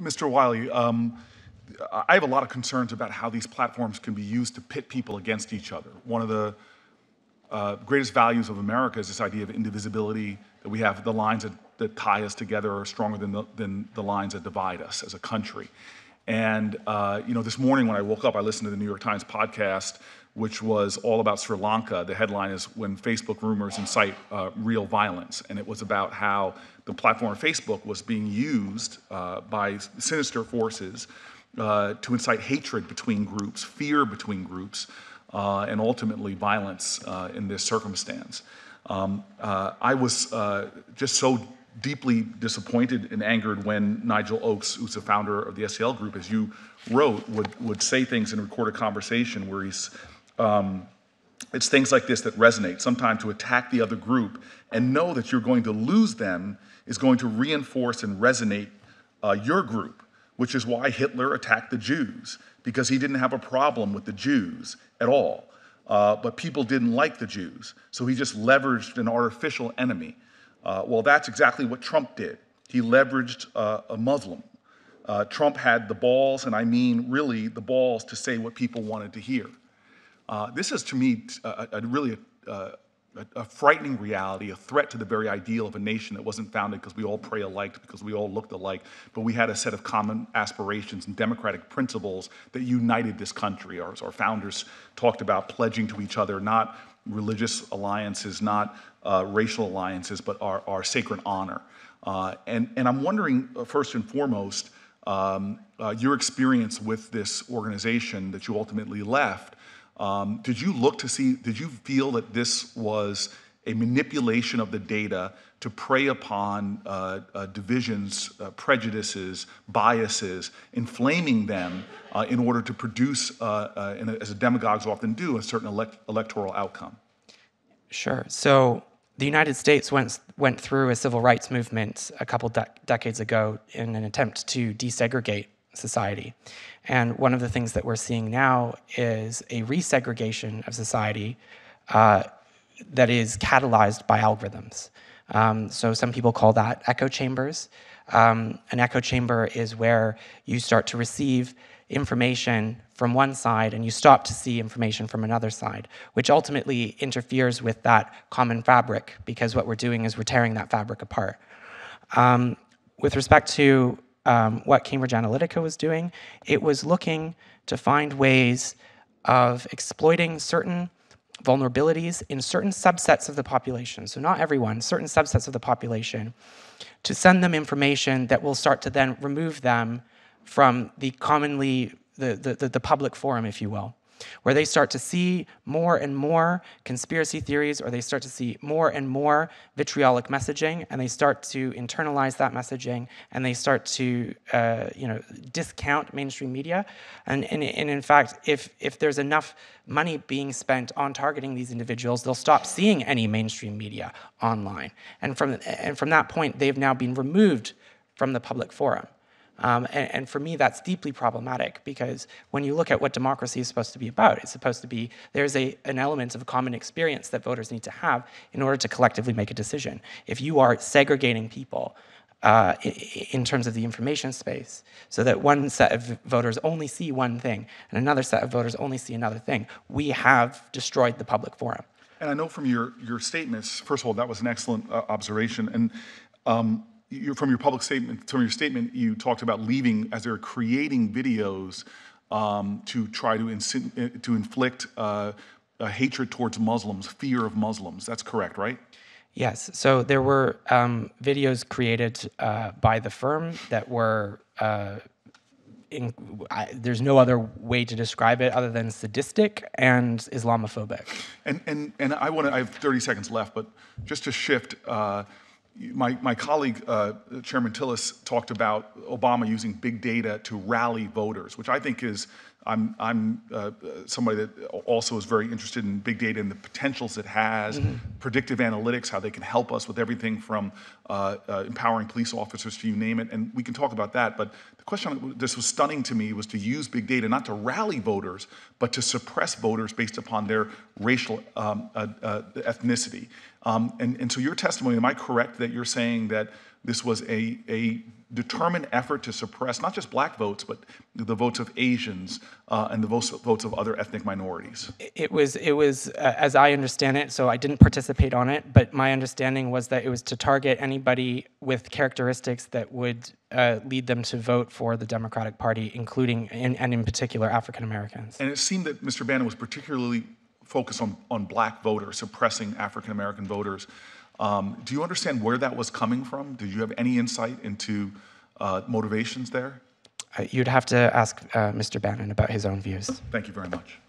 Mr. Wiley, um, I have a lot of concerns about how these platforms can be used to pit people against each other. One of the uh, greatest values of America is this idea of indivisibility, that we have the lines that, that tie us together are stronger than the, than the lines that divide us as a country. And uh, you know, this morning when I woke up, I listened to the New York Times podcast which was all about Sri Lanka. The headline is When Facebook Rumors Incite uh, Real Violence. And it was about how the platform Facebook was being used uh, by sinister forces uh, to incite hatred between groups, fear between groups, uh, and ultimately violence uh, in this circumstance. Um, uh, I was just so deeply disappointed and angered when Nigel Oakes, who's the founder of the SEL group, as you wrote, would, would say things and record a conversation where he's um, it's things like this that resonate. Sometimes to attack the other group and know that you're going to lose them is going to reinforce and resonate uh, your group, which is why Hitler attacked the Jews, because he didn't have a problem with the Jews at all. Uh, but people didn't like the Jews, so he just leveraged an artificial enemy. Uh, well, that's exactly what Trump did. He leveraged uh, a Muslim. Uh, Trump had the balls, and I mean really the balls, to say what people wanted to hear. Uh, this is, to me, uh, a, a really uh, a, a, frightening reality, a threat to the very ideal of a nation that wasn't founded because we all pray alike, because we all looked alike, but we had a set of common aspirations and democratic principles that united this country. Our, our founders talked about pledging to each other, not religious alliances, not uh, racial alliances, but our, our sacred honor. Uh, and, and I'm wondering, first and foremost, um, uh, your experience with this organization that you ultimately left um, did you look to see, did you feel that this was a manipulation of the data to prey upon uh, uh, divisions, uh, prejudices, biases, inflaming them uh, in order to produce, uh, uh, a, as demagogues often do, a certain elect- electoral outcome? Sure. So the United States went, went through a civil rights movement a couple de- decades ago in an attempt to desegregate society. And one of the things that we're seeing now is a resegregation of society uh, that is catalyzed by algorithms. Um, so some people call that echo chambers. Um, an echo chamber is where you start to receive information from one side and you stop to see information from another side, which ultimately interferes with that common fabric because what we're doing is we're tearing that fabric apart. Um, with respect to um, what Cambridge Analytica was doing. It was looking to find ways of exploiting certain vulnerabilities in certain subsets of the population, so not everyone, certain subsets of the population, to send them information that will start to then remove them from the commonly, the, the, the public forum, if you will where they start to see more and more conspiracy theories, or they start to see more and more vitriolic messaging, and they start to internalize that messaging, and they start to, uh, you know, discount mainstream media. And, and, and in fact, if, if there's enough money being spent on targeting these individuals, they'll stop seeing any mainstream media online. And from, and from that point, they've now been removed from the public forum. Um, and, and, for me, that's deeply problematic because when you look at what democracy is supposed to be about, it's supposed to be there's a, an element of a common experience that voters need to have in order to collectively make a decision. If you are segregating people, uh, in terms of the information space, so that one set of voters only see one thing and another set of voters only see another thing. We have destroyed the public forum. And I know from your, your statements, first of all, that was an excellent uh, observation. And um, you, from your public statement, from your statement, you talked about leaving as they're creating videos um, to try to, insin- uh, to inflict uh, hatred towards Muslims, fear of Muslims. That's correct, right? Yes. So there were um, videos created uh, by the firm that were. Uh, in, I, there's no other way to describe it other than sadistic and Islamophobic. And and and I want to. I have 30 seconds left, but just to shift. Uh, my, my colleague, uh, Chairman Tillis, talked about Obama using big data to rally voters, which I think is I'm, I'm uh, somebody that also is very interested in big data and the potentials it has, mm-hmm. predictive analytics, how they can help us with everything from uh, uh, empowering police officers to you name it. And we can talk about that. But the question, this was stunning to me, was to use big data not to rally voters, but to suppress voters based upon their racial um, uh, uh, ethnicity. Um, and, and so, your testimony, am I correct that you're saying that? This was a, a determined effort to suppress not just black votes, but the votes of Asians uh, and the votes, votes of other ethnic minorities. It was, it was uh, as I understand it, so I didn't participate on it, but my understanding was that it was to target anybody with characteristics that would uh, lead them to vote for the Democratic Party, including, in, and in particular, African Americans. And it seemed that Mr. Bannon was particularly focused on, on black voters, suppressing African American voters. Um, do you understand where that was coming from? Did you have any insight into uh, motivations there? Uh, you'd have to ask uh, Mr. Bannon about his own views. Thank you very much.